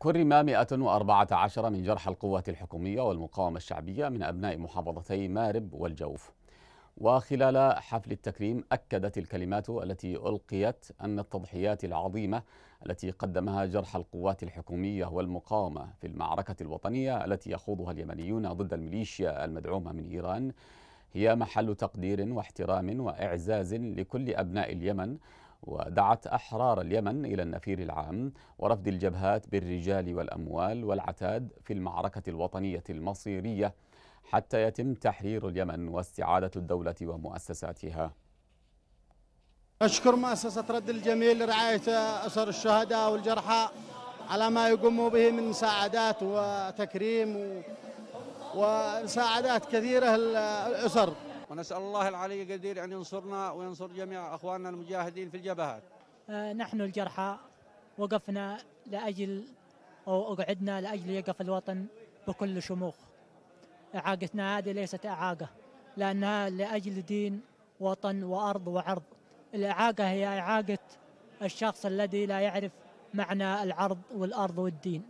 كرم 114 من جرحى القوات الحكومية والمقاومة الشعبية من أبناء محافظتي مارب والجوف وخلال حفل التكريم أكدت الكلمات التي ألقيت أن التضحيات العظيمة التي قدمها جرحى القوات الحكومية والمقاومة في المعركة الوطنية التي يخوضها اليمنيون ضد الميليشيا المدعومة من إيران هي محل تقدير واحترام وإعزاز لكل أبناء اليمن ودعت أحرار اليمن إلى النفير العام ورفد الجبهات بالرجال والأموال والعتاد في المعركة الوطنية المصيرية حتى يتم تحرير اليمن واستعادة الدولة ومؤسساتها أشكر مؤسسة رد الجميل لرعاية أسر الشهداء والجرحى على ما يقوموا به من مساعدات وتكريم و... ومساعدات كثيرة الأسر ونسأل الله العلي القدير أن ينصرنا وينصر جميع أخواننا المجاهدين في الجبهات آه، نحن الجرحى وقفنا لأجل أو أقعدنا لأجل يقف الوطن بكل شموخ إعاقتنا هذه ليست إعاقة لأنها لأجل دين وطن وأرض وعرض الإعاقة هي إعاقة الشخص الذي لا يعرف معنى العرض والأرض والدين